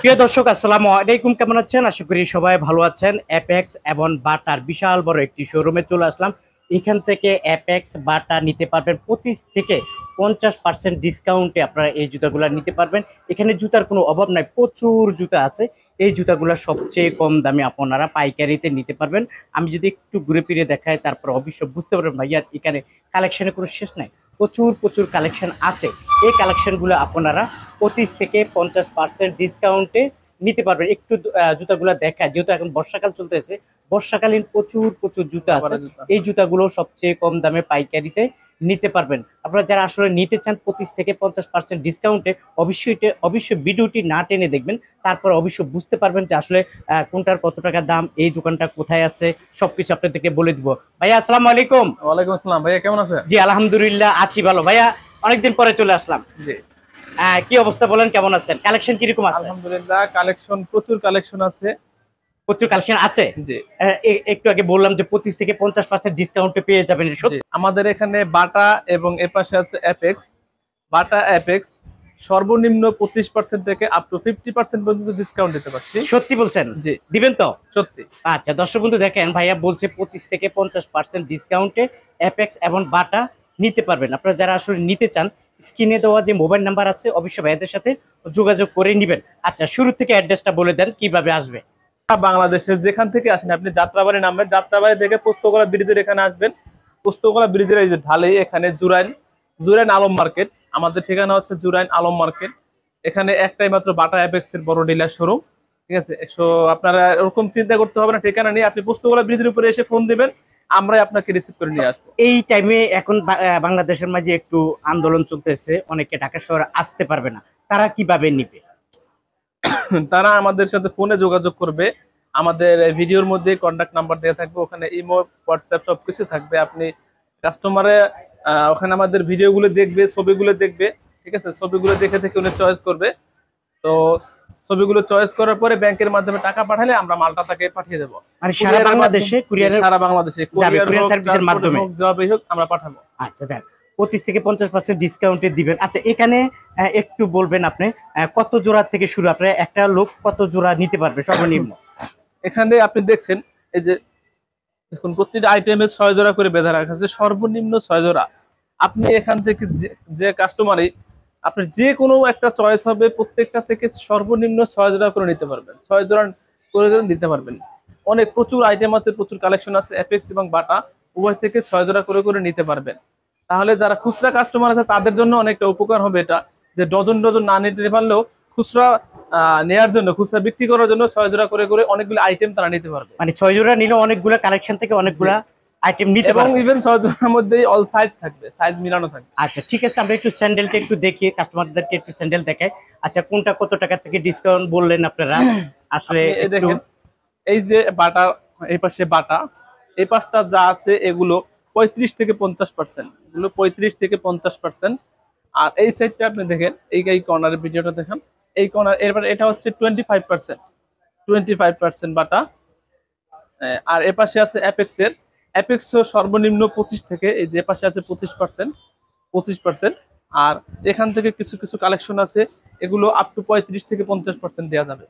প্রিয় দর্শক আসসালামু আলাইকুম কেমন আছেন আশা করি সবাই ভালো আছেন অ্যাপেক্স এবং বাটার বিশাল বড় একটি শোরুমে চলে আসলাম এখান থেকে অ্যাপেক্স বাটা নিতে পারবেন পঁচিশ থেকে পঞ্চাশ পার্সেন্ট ডিসকাউন্টে আপনারা এই জুতাগুলো নিতে পারবেন এখানে জুতার কোনো অভাব নাই প্রচুর জুতা আছে এই জুতাগুলো সবচেয়ে কম দামে আপনারা পাইকারিতে নিতে পারবেন আমি যদি একটু ঘুরে ফিরে দেখাই তারপর অবশ্য বুঝতে পারবেন ভাইয়া এখানে কালেকশানের কোনো শেষ নাই প্রচুর প্রচুর কালেকশন আছে এই কালেকশানগুলো আপনারা পঁচিশ থেকে পঞ্চাশ পার্সেন্ট ডিসকাউন্টে নিতে পারবেন একটু জুতাগুলো দেখা যেহেতু এখন বর্ষাকাল চলতেছে বর্ষাকালীন প্রচুর প্রচুর জুতা আছে এই জুতাগুলো সবচেয়ে কম দামে পাইকারিতে নিতে পারবেন আপনারা যারা আসলে নিতে চান পঁচিশ থেকে পঞ্চাশ পার্সেন্ট ডিসকাউন্টে অবশ্যই অবশ্যই ভিডিওটি না টেনে দেখবেন তারপর অবশ্যই বুঝতে পারবেন যে আসলে কোনটার কত টাকা দাম এই দোকানটা কোথায় আছে সবকিছু আপনাদেরকে বলে দিব ভাইয়া আসসালাম আলাইকুম ওয়ালাইকুম আসসালাম ভাইয়া কেমন আছেন জি আলহামদুলিল্লাহ আছি ভালো ভাইয়া অনেকদিন পরে চলে আসলাম জি কি অবস্থা বলেন কেমন আছেন কালেকশন কিরকম আছে আলহামদুলিল্লাহ কালেকশন প্রচুর কালেকশন আছে প্রচুর কালেকশন আছে একটু আগে বললাম যে পঁচিশ থেকে পঞ্চাশ পার্সেন্ট ডিসকাউন্ট পেয়ে যাবেন আমাদের এখানে বাটা এবং পাশে আছে অ্যাপেক্স বাটা অ্যাপেক্স সর্বনিম্ন পঁচিশ পার্সেন্ট থেকে আপ টু ফিফটি পার্সেন্ট পর্যন্ত ডিসকাউন্ট দিতে পারছি সত্যি বলছেন জি দিবেন তো সত্যি আচ্ছা দর্শক বন্ধু দেখেন ভাইয়া বলছে পঁচিশ থেকে পঞ্চাশ পার্সেন্ট ডিসকাউন্টে অ্যাপেক্স এবং বাটা নিতে পারবেন আপনারা যারা আসলে নিতে চান স্ক্রিনে দেওয়া যে মোবাইল নাম্বার আছে অবশ্যই ভাইয়াদের সাথে যোগাযোগ করে নেবেন আচ্ছা শুরু থেকে অ্যাড্রেসটা বলে দেন কিভাবে আসবে বাংলাদেশের যেখান থেকে আসেন আপনি যাত্রাবাড়ি নামবেন যাত্রাবাড়ি থেকে পুস্তকলা ব্রিজের এখানে আসবেন পুস্তকলা ব্রিজের এই যে ঢালে এখানে জুরাইন জুরাইন আলম মার্কেট আমাদের ঠিকানা হচ্ছে জুরাইন আলম মার্কেট এখানে একটাই মাত্র বাটা অ্যাপেক্স এর বড় ডিলার শোরুম ঠিক আছে সো আপনারা ওরকম চিন্তা করতে হবে না ঠিকানা নিয়ে আপনি পুস্তকলা ব্রিজের উপরে এসে ফোন দিবেন আমরাই আপনাকে রিসিভ করে নিয়ে আসবো এই টাইমে এখন বাংলাদেশের মাঝে একটু আন্দোলন চলতেছে অনেকে ঢাকা শহরে আসতে পারবে না তারা কিভাবে নিবে তারা আমাদের সাথে ফোনে যোগাযোগ করবে আমাদের ভিডিওর মধ্যে কন্ট্যাক্ট নাম্বার দেওয়া থাকবে ওখানে ইমো হোয়াটসঅ্যাপ সব কিছু থাকবে আপনি কাস্টমারে ওখানে আমাদের ভিডিওগুলো দেখবে ছবিগুলো দেখবে ঠিক আছে ছবিগুলো দেখে থেকে উনি চয়েস করবে তো ছবিগুলো চয়েস করার পরে ব্যাংকের মাধ্যমে টাকা পাঠালে আমরা মালটা তাকে পাঠিয়ে দেবো মানে সারা বাংলাদেশে সারা বাংলাদেশে হোক আমরা পাঠাবো আচ্ছা পঁচিশ থেকে পঞ্চাশ পার্সেন্ট ডিসকাউন্টে দিবেন আচ্ছা এখানে একটু বলবেন আপনি কত জোড়া থেকে শুরু আপনার একটা লোক কত জোড়া নিতে পারবে সর্বনিম্ন এখানে আপনি দেখছেন এই যে দেখুন প্রতিটা আইটেমে ছয় জোড়া করে বেঁধে রাখা আছে সর্বনিম্ন ছয় জোড়া আপনি এখান থেকে যে কাস্টমারই আপনার যে কোনো একটা চয়েস হবে প্রত্যেকটা থেকে সর্বনিম্ন ছয় জোড়া করে নিতে পারবেন ছয় জোড়া করে নিতে পারবেন অনেক প্রচুর আইটেম আছে প্রচুর কালেকশন আছে অ্যাপেক্স এবং বাটা উভয় থেকে ছয় জোড়া করে করে নিতে পারবেন তাহলে যারা খুচরা কাস্টমার আছে তাদের জন্য অনেকটা উপকার হবে এটা যে ডজন ডজন না নিতে পারলেও খুচরা নেয়ার জন্য খুচরা বিক্রি করার জন্য ছয় জোড়া করে করে অনেকগুলো আইটেম তারা নিতে পারবে মানে ছয় জোড়া নিলে অনেকগুলো কালেকশন থেকে অনেকগুলা আইটেম নিতে ছয় অল সাইজ থাকবে সাইজ মিলানো আচ্ছা ঠিক আছে আমরা একটু একটু দেখি একটু আচ্ছা কোনটা কত থেকে ডিসকাউন্ট বললেন আপনারা আসলে এই যে বাটা বাটা যা আছে এগুলো পঁয়ত্রিশ থেকে পঞ্চাশ পার্সেন্ট এগুলো পঁয়ত্রিশ থেকে পঞ্চাশ পার্সেন্ট আর এই সাইডটা আপনি দেখেন এই এই কর্নারের ভিডিওটা দেখেন এই কর্নার এরপরে এটা হচ্ছে twenty five percent twenty five percent Bata আর এপাশে আছে অ্যাপেক্সের অ্যাপেক্স সর্বনিম্ন পঁচিশ থেকে এই যে এপাশে আছে পঁচিশ পার্সেন্ট পঁচিশ পার্সেন্ট আর এখান থেকে কিছু কিছু কালেকশন আছে এগুলো আপ টু পঁয়ত্রিশ থেকে পঞ্চাশ পার্সেন্ট দেওয়া যাবে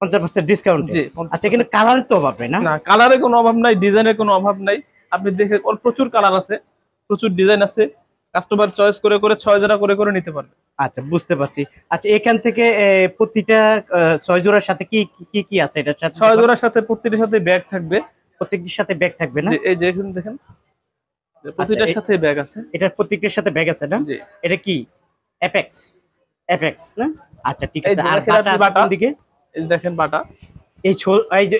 পঞ্চাশ পার্সেন্ট ডিসকাউন্ট জি আচ্ছা কিন্তু কালারের তো অভাব নাই না কালারের কোনো অভাব নাই ডিজাইনের কোনো অভাব নাই আপনি দেখে প্রচুর কালার আছে প্রচুর ডিজাইন আছে কাস্টমার চয়েস করে করে ছয় জোড়া করে করে নিতে পারবে আচ্ছা বুঝতে পারছি আচ্ছা এখান থেকে প্রতিটা ছয় জোড়ার সাথে কি কি কি আছে এটা সাথে ছয় জোড়ার সাথে প্রতিটার সাথে ব্যাগ থাকবে প্রত্যেকটির সাথে ব্যাগ থাকবে না এই যে দেখেন প্রতিটার আচ্ছা, সাথে ব্যাগ আছে এটার প্রত্যেকটির সাথে ব্যাগ আছে না এটা কি অ্যাপেক্স অ্যাপেক্স না আচ্ছা ঠিক আছে আর বাটা দিকে এই দেখেন বাটা এই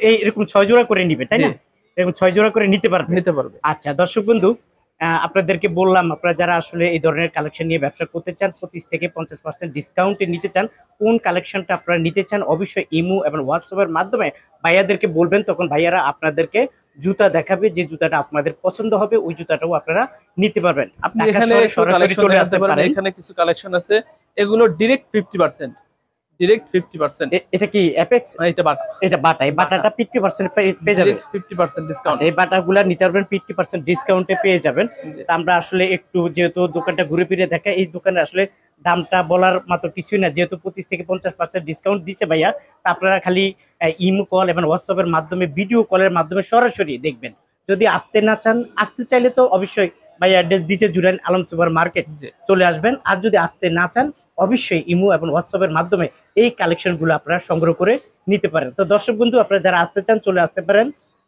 এই এরকম ছয় জোড়া করে নিবে তাই না এবং ছয় জোড়া করে নিতে পারবে নিতে পারবে আচ্ছা দর্শক বন্ধু আপনাদেরকে বললাম আপনারা যারা আসলে এই ধরনের কালেকশন নিয়ে ব্যবসা করতে চান পঁচিশ থেকে পঞ্চাশ পার্সেন্ট ডিসকাউন্টে নিতে চান কোন কালেকশনটা আপনারা নিতে চান অবশ্যই ইমো এবং হোয়াটসঅ্যাপের মাধ্যমে ভাইয়াদেরকে বলবেন তখন ভাইয়ারা আপনাদেরকে জুতা দেখাবে যে জুতাটা আপনাদের পছন্দ হবে ওই জুতাটাও আপনারা নিতে পারবেন আপনি এখানে সরাসরি চলে আসতে পারেন এখানে কিছু কালেকশন আছে এগুলো ডিরেক্ট ফিফটি পার্সেন্ট ডিরেক্ট 50% এটা কি অ্যাপেক্স এটা বাটা এটা বাটা এই বাটাটা 50% পেয়ে যাবেন 50% ডিসকাউন্ট আচ্ছা, এই বাটাগুলো নিতে পারবেন 50% ডিসকাউন্টে পেয়ে যাবেন তো আমরা আসলে একটু যেহেতু দোকানটা ঘুরে ফিরে দেখা এই দোকানে আসলে দামটা বলার মাত্র কিছুই না যেহেতু পঁচিশ থেকে পঞ্চাশ পার্সেন্ট ডিসকাউন্ট দিচ্ছে ভাইয়া তা আপনারা খালি ইমো কল এবং হোয়াটসঅ্যাপের মাধ্যমে ভিডিও কলের মাধ্যমে সরাসরি দেখবেন যদি আসতে না চান আসতে চাইলে তো অবশ্যই ভাই অ্যাড্রেস দিছে জুরাইন আলম সুপার মার্কেট চলে আসবেন আর যদি আসতে না চান অবশ্যই ইমো এবং হোয়াটসঅ্যাপের মাধ্যমে এই কালেকশনগুলো আপনারা সংগ্রহ করে নিতে পারেন তো দর্শক বন্ধু আপনারা যারা আসতে চান চলে আসতে পারেন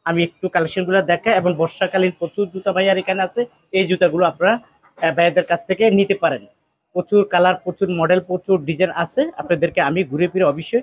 আমি একটু কালেকশনগুলো দেখা এবং বর্ষাকালীন প্রচুর জুতা ভাইয়ার এখানে আছে এই জুতাগুলো আপনারা ভাইয়াদের কাছ থেকে নিতে পারেন প্রচুর কালার প্রচুর মডেল প্রচুর ডিজাইন আছে আপনাদেরকে আমি ঘুরে ফিরে অবশ্যই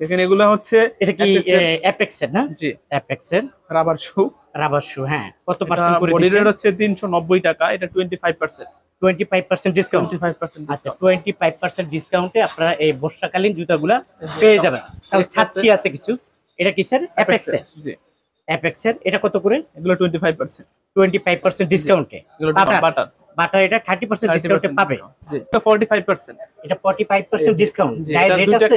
দেখেন এগুলো হচ্ছে এটা কি অ্যাপেক্সের না জি অ্যাপেক্সের রাবার শু রাবার শু হ্যাঁ কত পার্সেন্ট করে বডি রেট হচ্ছে 390 টাকা এটা 25% 25% ডিসকাউন্ট 25% আচ্ছা 25% ডিসকাউন্টে আপনারা এই বর্ষাকালীন জুতাগুলো হ্যাঁ, পেয়ে যাবেন তাহলে ছাড়ছি আছে কিছু এটা কি স্যার অ্যাপেক্সের জি অ্যাপেক্সের এটা কত করে এগুলো 25% 25% ডিসকাউন্টে এগুলো বাটার বাটার এটা 30% ডিসকাউন্টে পাবে জি এটা 45% এটা 45% ডিসকাউন্ট ডাইরেক্ট আছে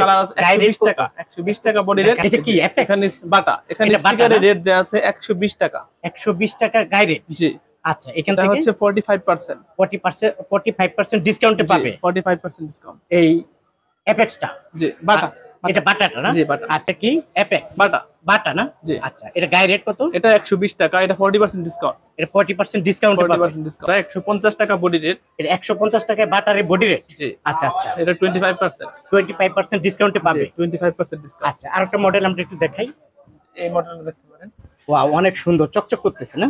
120 টাকা 120 টাকা বডি রেট এটা কি এখানে বাটা এখানে স্টিকারে রেট দেয়া আছে 120 টাকা 120 টাকা ডাইরেক্ট জি আচ্ছা এখান থেকে হচ্ছে 45% 40% 45% ডিসকাউন্টে পাবে 45% ডিসকাউন্ট এই অ্যাপেক্সটা জি বাটা এটা বাটাটা না জি বাটা আচ্ছা কি অ্যাপেক্স বাটা বাটা না জি আচ্ছা এটা গায়ে রেট কত এটা 120 টাকা এটা 40% ডিসকাউন্ট এটা 40% ডিসকাউন্ট 40% ডিসকাউন্ট 150 টাকা বডি রেট এটা 150 টাকায় বাটারে বডি রেট জি আচ্ছা আচ্ছা এটা 25% 25% ডিসকাউন্টে পাবে 25% ডিসকাউন্ট আচ্ছা আরেকটা মডেল আমরা একটু দেখাই এই মডেলটা দেখতে পারেন ওয়াও অনেক সুন্দর চকচক করতেছে না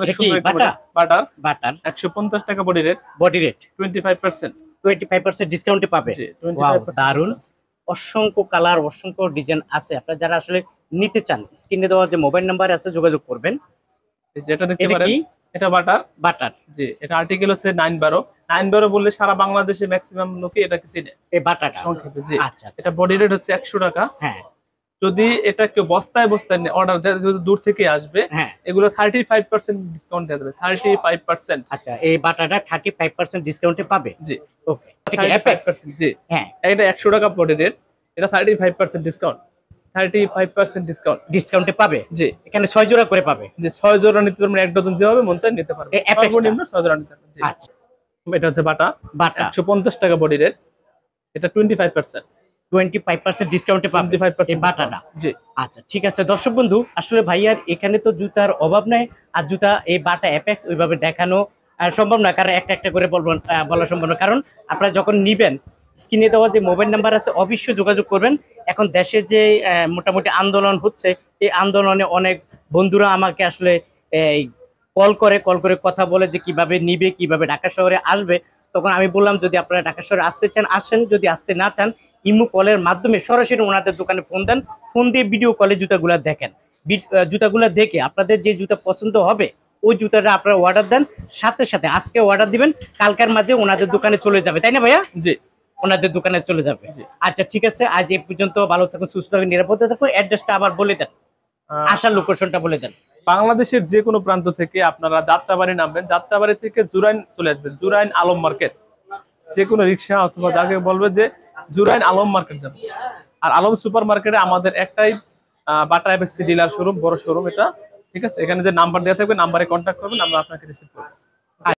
অনেক সুন্দর বাটা বাটার বাটার 150 টাকা বডি রেট বডি রেট 25% 25% ডিসকাউন্টে পাবে জি 25% দারুন অসংখ্য কালার অসংখ্য ডিজাইন আছে আপনারা যারা আসলে নিতে চান স্ক্রিনে দেওয়া যে মোবাইল নাম্বার আছে যোগাযোগ করবেন যেটা দেখতে পারেন এটা বাটার বাটার জি এটা আর্টিকেল হচ্ছে 912 912 বললে সারা বাংলাদেশে ম্যাক্সিমাম লোকে এটাকে চিনে এই বাটার সংক্ষেপে জি আচ্ছা, আচ্ছা। এটা বডি রেট হচ্ছে 100 টাকা হ্যাঁ যদি এটা কেউ বস্তায় বস্তায় অর্ডার যদি দূর থেকে আসবে হ্যাঁ। এগুলো থার্টি ফাইভ পার্সেন্ট ডিসকাউন্ট দেওয়া যাবে থার্টি ফাইভ পার্সেন্ট আচ্ছা এই বাটাটা থার্টি ফাইভ পার্সেন্ট ডিসকাউন্টে পাবে জি ওকে জি হ্যাঁ এটা একশো টাকা বডি রেট এটা thirty five percent discount thirty five percent discount পাবে এখানে ছয় জোড়া করে পাবে যে ছয় নিতে এক ডজন যেভাবে নিতে পারবে আচ্ছা এটা হচ্ছে বাটা বাটা পঞ্চাশ টাকা এটা twenty five percent twenty five percent বাটাটা আচ্ছা ঠিক আছে দর্শক বন্ধু আসলে ভাইয়ার এখানে তো জুতার অভাব নাই আর জুতা এই বাটা অ্যাপেক্স ওইভাবে দেখানো সম্ভব না কারণ একটা একটা করে বলবেন বলা সম্ভব না কারণ আপনারা যখন নিবেন স্ক্রিনে দেওয়া যে মোবাইল নাম্বার আছে অবশ্যই যোগাযোগ করবেন এখন দেশে যে মোটামুটি আন্দোলন হচ্ছে এই আন্দোলনে অনেক বন্ধুরা আমাকে আসলে এই কল করে কল করে কথা বলে যে কিভাবে নিবে কিভাবে ঢাকা শহরে আসবে তখন আমি বললাম যদি আপনারা ঢাকা শহরে আসতে চান আসেন যদি আসতে না চান ইমু কলের মাধ্যমে সরাসরি ওনাদের দোকানে ফোন দেন ফোন দিয়ে ভিডিও কলে জুতাগুলা দেখেন জুতাগুলা দেখে আপনাদের যে জুতা পছন্দ হবে ওই জুতাটা আপনারা অর্ডার দেন সাথে সাথে আজকে অর্ডার দিবেন কালকার মাঝে ওনাদের দোকানে চলে যাবে তাই না ভাইয়া জি ওনাদের দোকানে চলে যাবে আচ্ছা ঠিক আছে আজ এ পর্যন্ত ভালো থাকুন সুস্থ থাকুন নিরাপদে থাকুন অ্যাড্রেসটা আবার বলে দেন আসার লোকেশনটা বলে দেন বাংলাদেশের যে কোনো প্রান্ত থেকে আপনারা যাত্রাবাড়ি নামবেন যাত্রাবাড়ি থেকে জুরাইন চলে আসবেন জুরাইন আলম মার্কেট যে কোনো রিক্সা অথবা যাকে বলবে যে জুরাইন আলম মার্কেট যাবে আর আলম সুপার মার্কেটে আমাদের একটাই বাটা ডিলার শোরুম বড় শোরুম এটা ঠিক আছে এখানে যে নাম্বার দেওয়া থাকবে নাম্বারে কন্ট্যাক্ট করবেন আমরা আপনাকে রিসিভ করবো